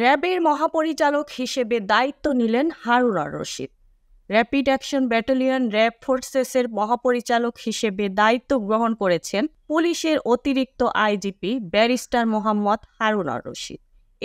র্যাবের মহাপরিচালক হিসেবে দায়িত্ব নিলেন R Rashid rapid action battalion RAB ফোর্সেসের মহাপরিচালক হিসেবে দায়িত্ব গ্রহণ করেছেন পুলিশের অতিরিক্ত IGP barrister Mohammad R Rashid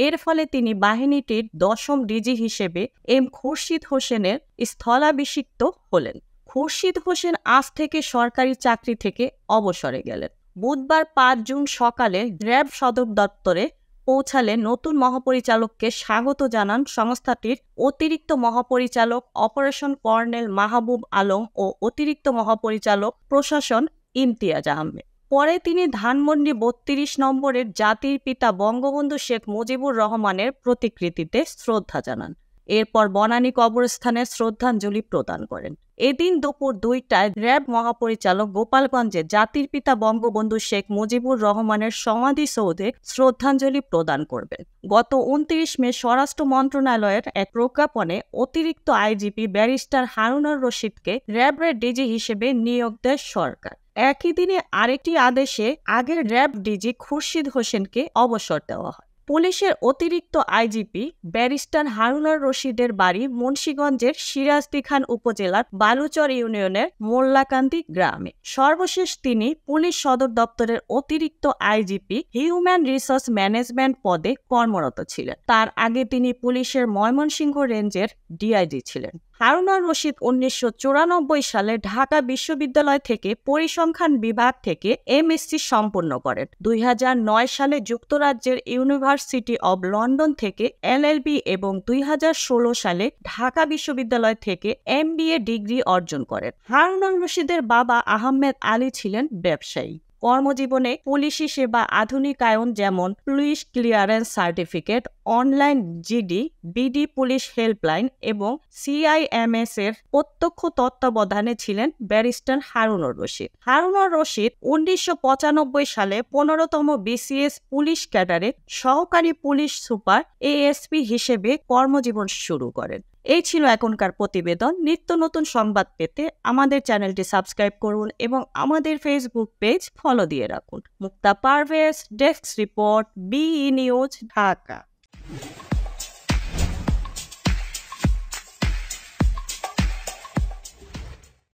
এর ফলে তিনি বাহিনীটির দশম ডিজি হিসেবে এম খুরশিদ হোসেনের স্থলাভিষিক্ত হলেন খুরশিদ হোসেন আজ থেকে সরকারি চাকরি থেকে অবসরে গেলেন বুধবার পাঁচ জুন সকালে র্যাব সদর দপ্তরে পৌঁছালে নতুন মহাপরিচালককে স্বাগত জানান সংস্থাটির অতিরিক্ত মহাপরিচালক অপারেশন কর্নেল মাহবুব আলম ও অতিরিক্ত মহাপরিচালক প্রশাসন ইমতিয়াজ আহমেদ পরে তিনি ধানমন্ডি বত্রিশ নম্বরের জাতির পিতা বঙ্গবন্ধু শেখ মুজিবুর রহমানের প্রতিকৃতিতে শ্রদ্ধা জানান এরপর বনানী কবরস্থানে শ্রদ্ধাঞ্জলি প্রদান করেন এদিন দুপুর দুইটায় র্যাব মহাপরিচালক গোপালগঞ্জে জাতির পিতা বঙ্গবন্ধু শেখ মুজিবুর রহমানের সমাধিসৌধে শ্রদ্ধাঞ্জলি প্রদান করবেন গত উনত্রিশ মে স্বরাষ্ট্র মন্ত্রণালয়ের এক প্রজ্ঞাপনে অতিরিক্ত আইজিপি ব্যারিস্টার হারুনুর রশিদকে র্যাবের ডিজি হিসেবে নিয়োগ দেয় সরকার একই দিনে আরেকটি আদেশে আগের র্যাব ডিজি খুরশিদ হোসেনকে অবসর দেওয়া হয় পুলিশের অতিরিক্ত আইজিপি ব্যারিস্টার হারুনার রশিদের বাড়ি মুন্সীগঞ্জের সিরাজদি খান উপজেলার বালুচর ইউনিয়নের মোল্লাকান্দি গ্রামে সর্বশেষ তিনি পুলিশ সদর দপ্তরের অতিরিক্ত আইজিপি হিউম্যান রিসোর্স ম্যানেজমেন্ট পদে কর্মরত ছিলেন তার আগে তিনি পুলিশের ময়মনসিংহ রেঞ্জের ডিআইজি ছিলেন হারুনর রশিদ উনিশশো সালে ঢাকা বিশ্ববিদ্যালয় থেকে পরিসংখ্যান বিভাগ থেকে এমএসসি সম্পন্ন করেন দুই সালে যুক্তরাজ্যের ইউনিভার্সিটি অব লন্ডন থেকে এলএলবি এবং দুই সালে ঢাকা বিশ্ববিদ্যালয় থেকে এমবিএ ডিগ্রি অর্জন করেন হারুনুর রশিদের বাবা আহমেদ আলী ছিলেন ব্যবসায়ী কর্মজীবনে পুলিশি সেবা আধুনিকায়ন যেমন police clearance certificate online GD BD police helpline এবং সিআইএমএস এর প্রত্যক্ষ তত্ত্বাবধানে ছিলেন ব্যারিস্টার হারুনুর রশিদ হারুনুর রশিদ উনিশশো সালে পনেরোতম বিসিএস পুলিশ ক্যাডারে সহকারী পুলিশ সুপার এএসপি হিসেবে কর্মজীবন শুরু করেন এই ছিল এখনকার প্রতিবেদন নিত্য নতুন সংবাদ পেতে আমাদের চ্যানেলটি সাবস্ক্রাইব করুন এবং আমাদের ফেসবুক পেজ ফলো দিয়ে রাখুন Mukta Parvez desk report BE news Dhaka